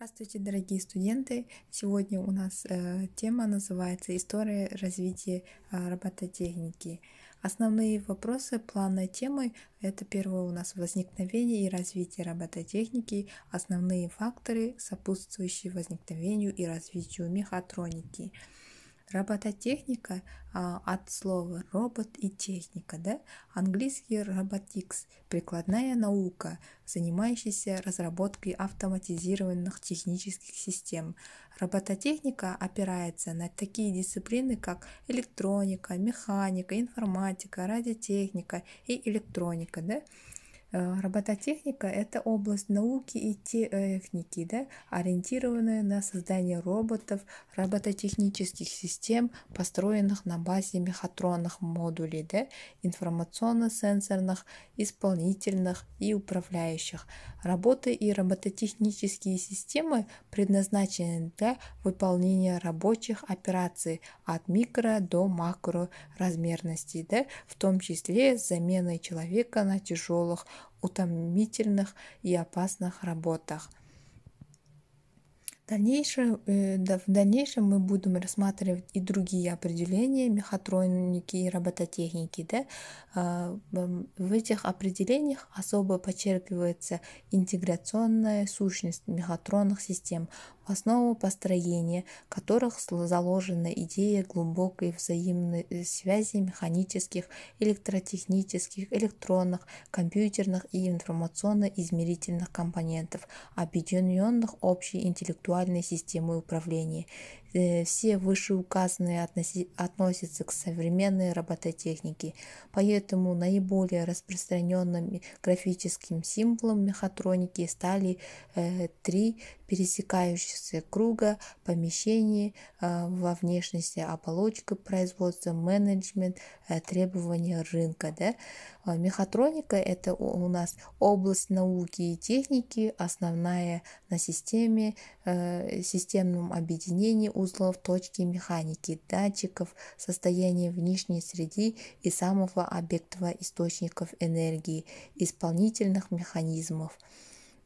Здравствуйте, дорогие студенты! Сегодня у нас э, тема называется «История развития э, робототехники». Основные вопросы плана темы – это первое у нас возникновение и развитие робототехники, основные факторы, сопутствующие возникновению и развитию мехатроники – Робототехника а, от слова робот и техника, да? Английский robotics, прикладная наука, занимающаяся разработкой автоматизированных технических систем. Робототехника опирается на такие дисциплины, как электроника, механика, информатика, радиотехника и электроника, да? Э, робототехника – это область науки и техники, да, ориентированная на создание роботов, робототехнических систем, построенных на базе мехатронных модулей, да, информационно-сенсорных, исполнительных и управляющих. Работы и робототехнические системы предназначены для выполнения рабочих операций от микро до макро размерностей, да, в том числе замены человека на тяжелых утомительных и опасных работах. В дальнейшем, э, в дальнейшем мы будем рассматривать и другие определения мехатроники и робототехники. Да? А, в этих определениях особо подчеркивается интеграционная сущность мехатронных систем, основу построения которых заложена идея глубокой взаимной э, связи механических, электротехнических, электронных, компьютерных и информационно-измерительных компонентов, объединенных общей интеллектуальной системой управления. Э, все вышеуказанные относятся к современной робототехнике, поэтому наиболее распространенным графическим символом мехатроники стали э, три пересекающихся круга помещений э, во внешности оболочка производства, менеджмент, э, требования рынка. Да? А, мехатроника – это у нас область науки и техники, основная на системе, э, системном объединении узлов точки механики, датчиков, состояния внешней среды и самого объектного источников энергии, исполнительных механизмов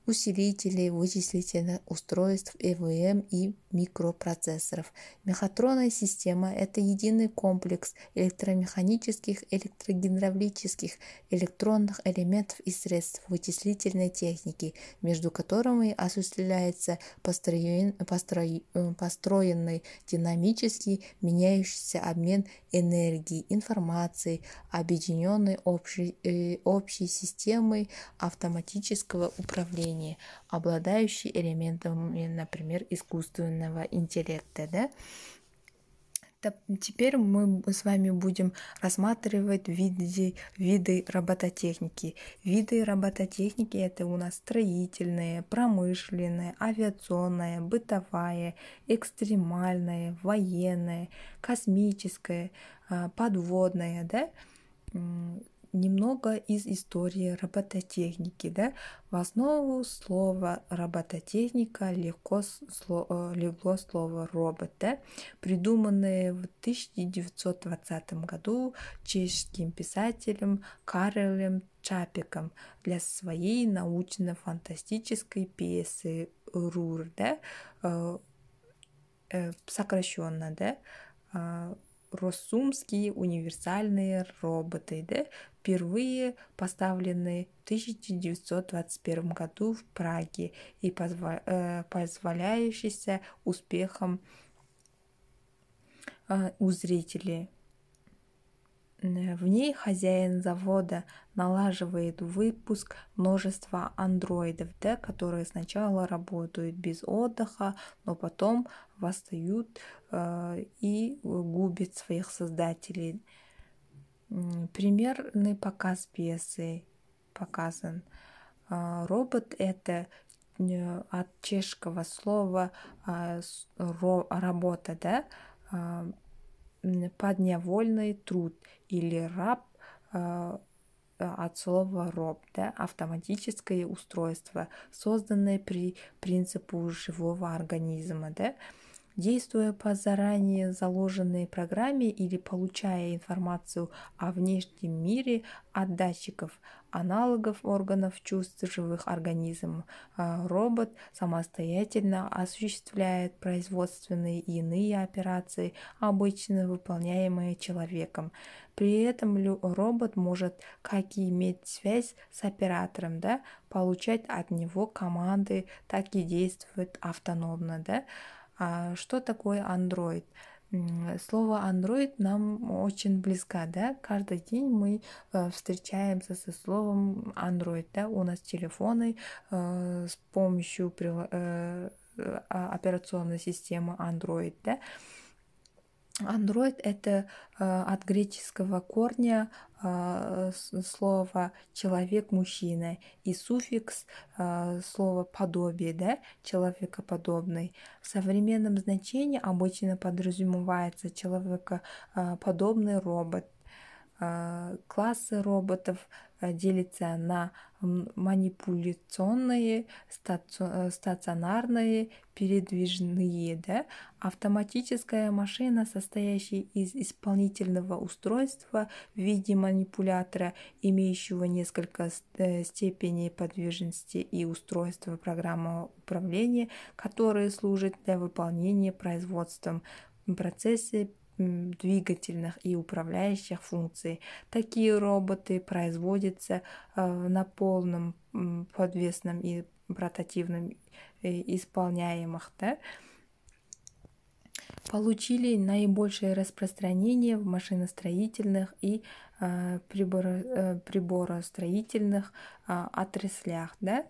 усилителей, вычислительных устройств, ЭВМ и микропроцессоров. Мехатронная система – это единый комплекс электромеханических, электрогидравлических, электронных элементов и средств вычислительной техники, между которыми осуществляется построен, построй, э, построенный динамический меняющийся обмен энергии, информации, объединенной общей, э, общей системой автоматического управления мышлении, обладающий элементами, например, искусственного интеллекта, да? Теперь мы с вами будем рассматривать виды, виды робототехники. Виды робототехники это у нас строительные, промышленные, авиационная, бытовая, экстремальная, военная, космическая, подводная, да? немного из истории робототехники. Да? В основу слова робототехника легко сло, э, легло слово робот, да? придуманное в 1920 году чешским писателем Карелем Чапиком для своей научно-фантастической пьесы «Рур», да? Э, э, сокращенно, да? А, Росумские универсальные роботы, да, впервые поставлены в 1921 году в Праге и позволя, э, позволяющийся успехом э, у зрителей. Э, в ней хозяин завода налаживает выпуск множества андроидов, да, которые сначала работают без отдыха, но потом восстают э, и э, губят своих создателей. Примерный показ пьесы показан. Э, робот это от чешского слова работа, да, подневольный труд или раб э, э, от слова роб, да, автоматическое устройство, созданное при принципу живого организма, да, Действуя по заранее заложенной программе или получая информацию о внешнем мире от датчиков, аналогов органов чувств живых организмов, а, робот самостоятельно осуществляет производственные и иные операции, обычно выполняемые человеком. При этом робот может как и иметь связь с оператором, да, получать от него команды, так и действует автономно. Да? А что такое Android? Слово Android нам очень близко, да? Каждый день мы э, встречаемся со словом Android, да? У нас телефоны э, с помощью э, а, операционной системы Android, да? Андроид — это э, от греческого корня э, слово человек-мужчина и суффикс э, слова подобие, да, человекоподобный. В современном значении обычно подразумевается человекоподобный робот. Классы роботов делятся на манипуляционные, э, стационарные, передвижные, да, автоматическая машина, состоящая из исполнительного устройства в виде манипулятора, имеющего несколько э, степеней подвижности и устройства программы управления, которые служат для выполнения производством процессе двигательных и управляющих функций. Такие роботы производятся э, на полном подвесном и прототивном э, исполняемых. Да? Получили наибольшее распространение в машиностроительных и э, приборостроительных а, отраслях. Да?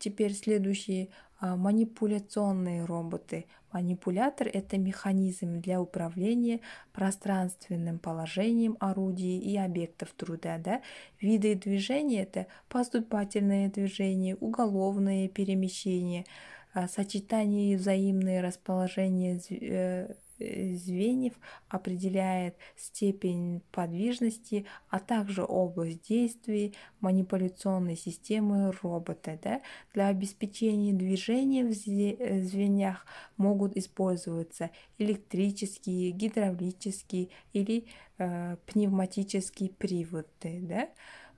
Теперь следующие а, манипуляционные роботы. Манипулятор – это механизм для управления пространственным положением орудий и объектов труда. Да? Виды движения – это поступательное движение, уголовное перемещение, а, сочетание и взаимное расположение э, Э, звеньев определяет степень подвижности, а также область действий манипуляционной системы робота. Да? Для обеспечения движения в э, звеньях могут использоваться электрические, гидравлические или э, пневматические приводы. Да?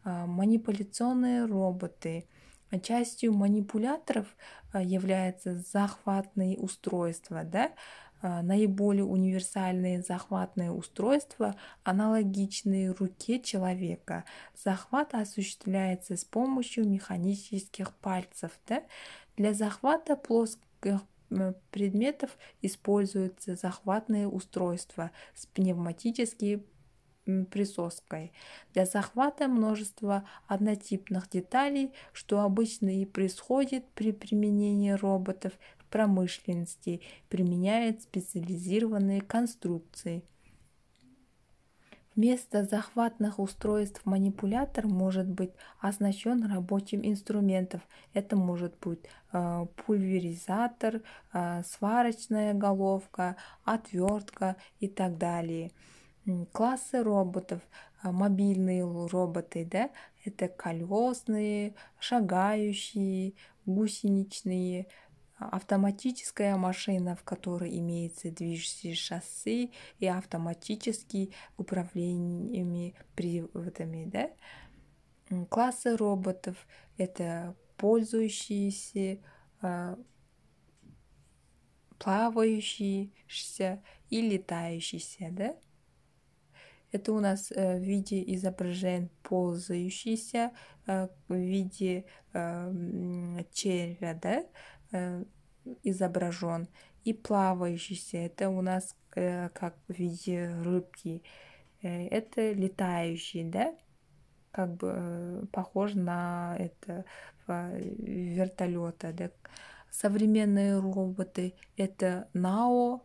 А, манипуляционные роботы. Частью манипуляторов э, является захватные устройства, да, а, наиболее универсальные захватные устройства, аналогичные руке человека. Захват осуществляется с помощью механических пальцев. Да? Для захвата плоских э, предметов используются захватные устройства с пневматической присоской для захвата множества однотипных деталей, что обычно и происходит при применении роботов промышленности, применяет специализированные конструкции. Вместо захватных устройств манипулятор может быть оснащен рабочим инструментом. Это может быть э, пульверизатор, э, сварочная головка, отвертка и так далее классы роботов, э, мобильные роботы, да, это колесные, шагающие, гусеничные, автоматическая машина, в которой имеется движущие шасси и автоматические управлениями приводами, да? Классы роботов – это пользующиеся, а, плавающиеся и летающиеся, да? Это у нас э, в виде изображен ползающийся, э, в виде э, червя, да? Э, изображен, и плавающийся, это у нас э, как в виде рыбки, э, это летающий, да, как бы похож на это вертолета, да. Современные роботы это Нао,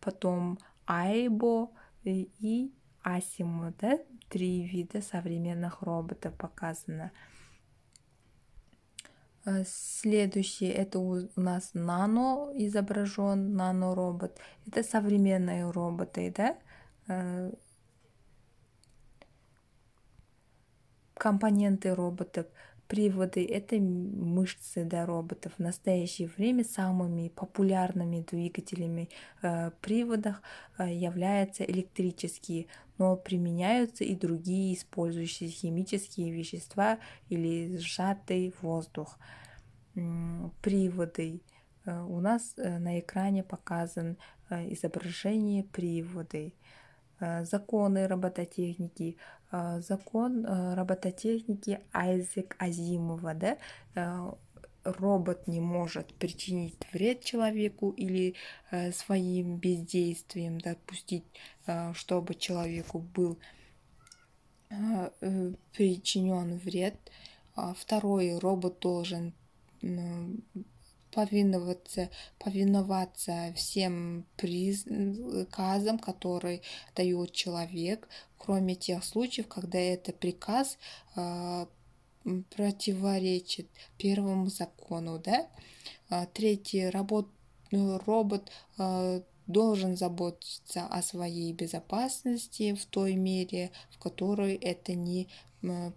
потом Айбо и Асимо, да, три вида современных роботов показано. Э, следующий это у нас нано изображен, нано-робот. Это современные роботы, да? Э, компоненты роботов, приводы – это мышцы для роботов. В настоящее время самыми популярными двигателями э, приводах э, являются электрические но применяются и другие использующие химические вещества или сжатый воздух. Приводы. Э, у нас э, на экране показан э, изображение приводы. Законы робототехники. Закон робототехники Айзек Азимова, да, робот не может причинить вред человеку или э, своим бездействием допустить, э, чтобы человеку был э, э причинен вред. А второе, робот должен повиноваться, повиноваться всем приказам, которые дает человек, кроме тех случаев, когда это приказ э, противоречит первому закону, да? А, Третье, работ, ну, робот а, должен заботиться о своей безопасности в той мере, в которой это не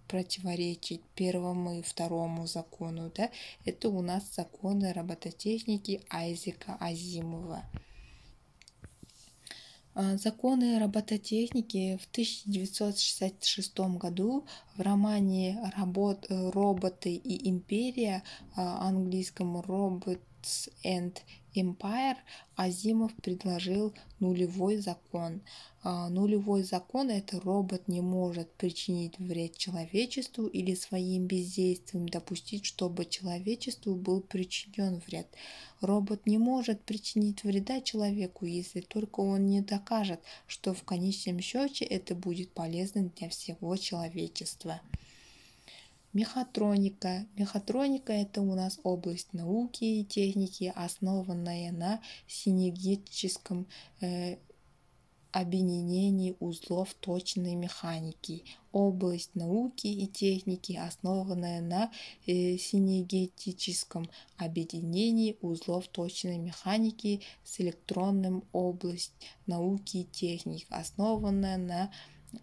противоречит первому и второму закону. Да? Это у нас законы робототехники Айзека Азимова. А, законы робототехники в 1966 году в романе «Работ, э, «Роботы и империя» а, английскому «Робот Arts and Empire Азимов предложил нулевой закон. А, нулевой закон – это робот не может причинить вред человечеству или своим бездействием допустить, чтобы человечеству был причинен вред. Робот не может причинить вреда человеку, если только он не докажет, что в конечном счете это будет полезно для всего человечества. Мехатроника. Мехатроника – это у нас область науки и техники, основанная на синергетическом э, объединении узлов точной механики. Область науки и техники, основанная на э, синергетическом объединении узлов точной механики с электронным область науки и техник, основанная на э,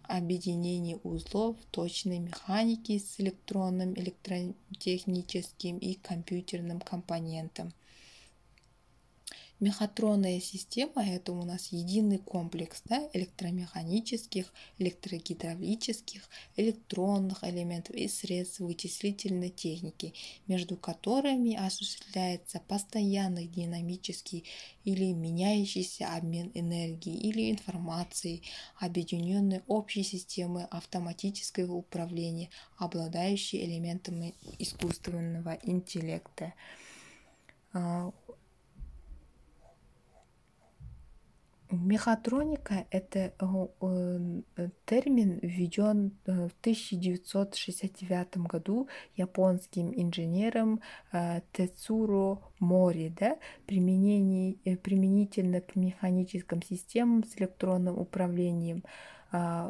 объединений узлов точной механики с электронным, электротехническим и компьютерным компонентом – Мехатронная система – это у нас единый комплекс да, электромеханических, электрогидравлических, электронных элементов и средств вычислительной техники, между которыми осуществляется постоянный динамический или меняющийся обмен энергии или информации, объединенной общей системой автоматического управления, обладающей элементами искусственного интеллекта а, Мехатроника – это э, э, термин, введен э, в 1969 году японским инженером Тецуро Мори, да, применение, применительно к механическим системам с электронным управлением, а,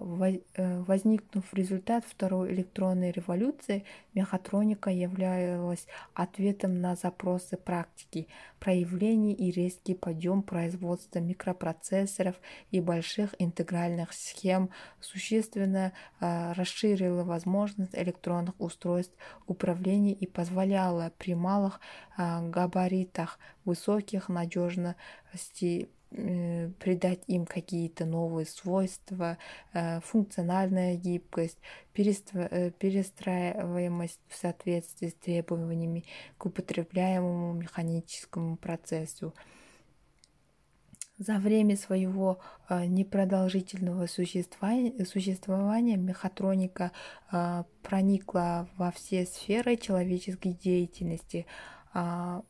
э, возникнув результат второй электронной революции, мехатроника являлась ответом на запросы практики, проявление и резкий подъем производства микропроцессоров и больших интегральных схем существенно а, расширило возможность электронных устройств управления и позволяло при малых а, габаритах высоких надежности Э, придать им какие-то новые свойства, э, функциональная гибкость, э, перестраиваемость в соответствии с требованиями к употребляемому механическому процессу. За время своего непродолжительного существования мехатроника проникла во все сферы человеческой деятельности, а,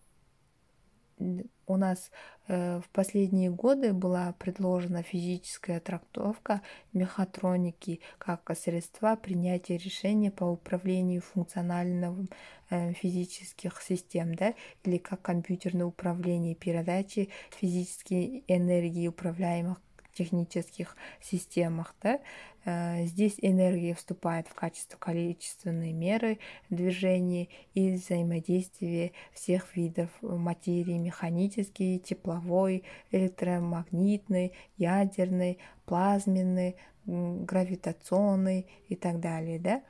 у нас э, в последние годы была предложена физическая трактовка мехатроники как средства принятия решений по управлению функциональным э, физических систем, да, или как компьютерное управление передачи физической энергии управляемых технических системах. Да? Э, здесь энергия вступает в качество количественной меры движения и взаимодействия всех видов материи механический, тепловой, электромагнитный, ядерный, плазменный, гравитационный и так далее. Да?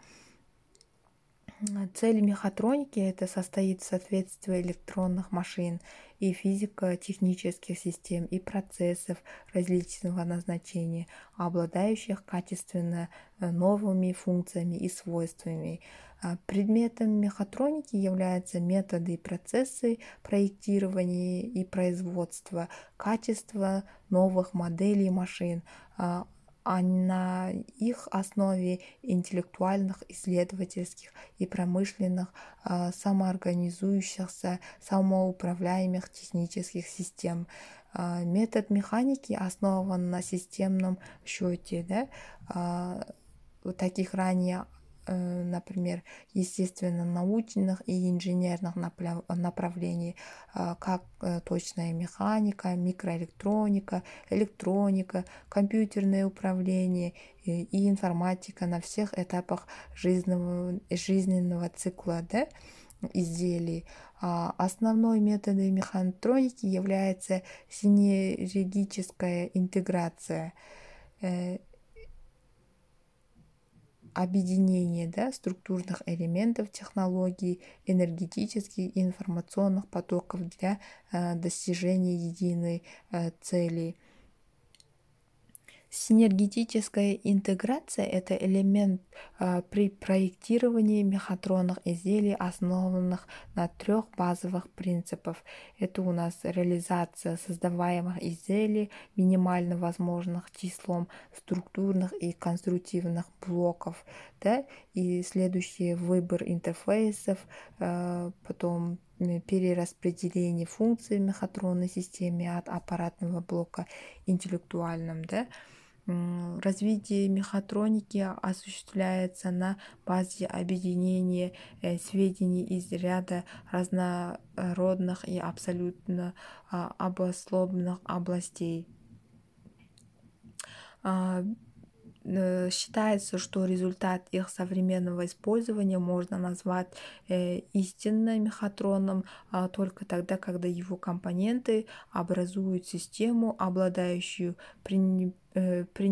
Цель мехатроники – это состоит в соответствии электронных машин и физико-технических систем и процессов различного назначения, обладающих качественно э, новыми функциями и свойствами. А предметом мехатроники являются методы и процессы проектирования и производства, качество новых моделей машин, а а на их основе интеллектуальных, исследовательских и промышленных а, самоорганизующихся, самоуправляемых технических систем. А, метод механики основан на системном счете, да, а, таких ранее Э, например, естественно-научных и инженерных направлений, а, как э, точная механика, микроэлектроника, электроника, компьютерное управление и информатика на всех этапах жизненного, жизненного цикла. Да? изделий. А основной методом механотроники является синергическая интеграция. Э, объединение да, структурных элементов технологий, энергетических и информационных потоков для э, достижения единой э, цели Синергетическая интеграция – это элемент а, при проектировании мехатронных изделий, основанных на трех базовых принципах Это у нас реализация создаваемых изделий, минимально возможных числом структурных и конструктивных блоков, да, и следующий выбор интерфейсов, а, потом перераспределение функций в мехатронной системе от аппаратного блока интеллектуальным, да, Развитие мехатроники осуществляется на базе объединения э, сведений из ряда разнородных и абсолютно а, обослобных областей а, э, считается, что результат их современного использования можно назвать э, истинно мехатроном а, только тогда, когда его компоненты образуют систему, обладающую Э, при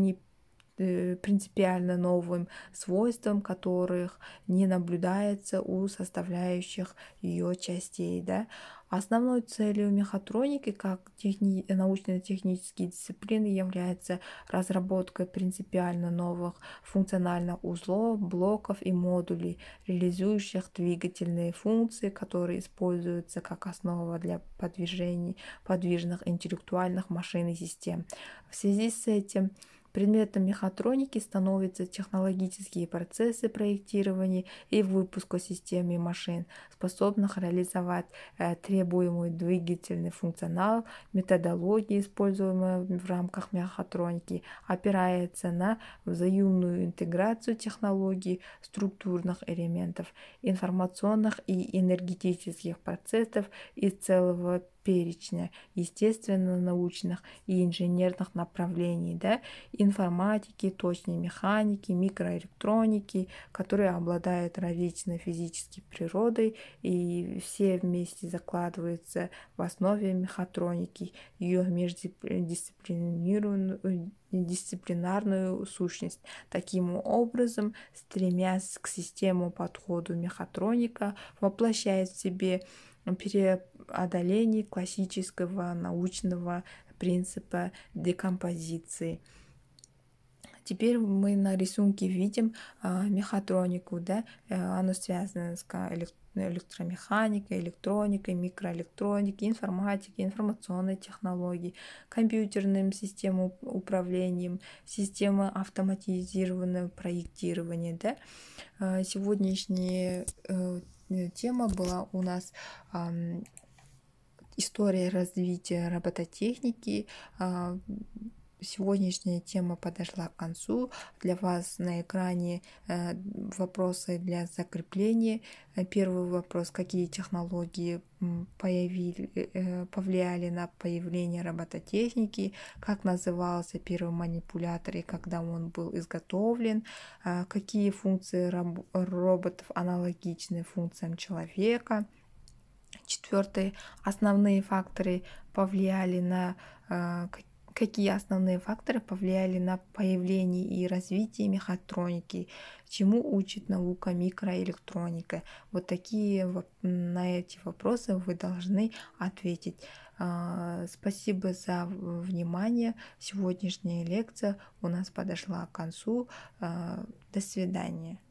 Э, принципиально новым свойством которых не наблюдается у составляющих ее частей. Да? Основной целью мехатроники как техни... научно технической дисциплины является разработка принципиально новых функциональных узлов, блоков и модулей, реализующих двигательные функции, которые используются как основа для подвижений подвижных интеллектуальных машин и систем. В связи с этим Предметом мехатроники становятся технологические процессы проектирования и выпуска системы машин, способных реализовать э, требуемый двигательный функционал. Методология, используемая в рамках мехатроники, опирается на взаимную интеграцию технологий, структурных элементов, информационных и энергетических процессов из целого перечня естественно-научных и инженерных направлений, да, информатики, точной механики, микроэлектроники, которые обладают различной физической природой и все вместе закладываются в основе мехатроники, ее междисциплинированную дисциплинарную сущность. Таким образом, стремясь к систему подходу мехатроника, воплощает в себе пере одолении классического научного принципа декомпозиции. Теперь мы на рисунке видим э, мехатронику, да, э, оно связано с электромеханикой, электроникой, микроэлектроникой, информатикой, информационной технологией, компьютерным системам управлением, система автоматизированного проектирования, да. Э, сегодняшняя э, тема была у нас э, история развития робототехники. А, сегодняшняя тема подошла к концу. Для вас на экране э, вопросы для закрепления. Первый вопрос. Какие технологии появили, э, повлияли на появление робототехники? Как назывался первый манипулятор и когда он был изготовлен? А, какие функции роботов аналогичны функциям человека? Четвертый. Основные факторы повлияли на э, какие основные факторы повлияли на появление и развитие мехатроники, чему учит наука микроэлектроника. Вот такие на эти вопросы вы должны ответить. А, спасибо за внимание. Сегодняшняя лекция у нас подошла к концу. А, до свидания.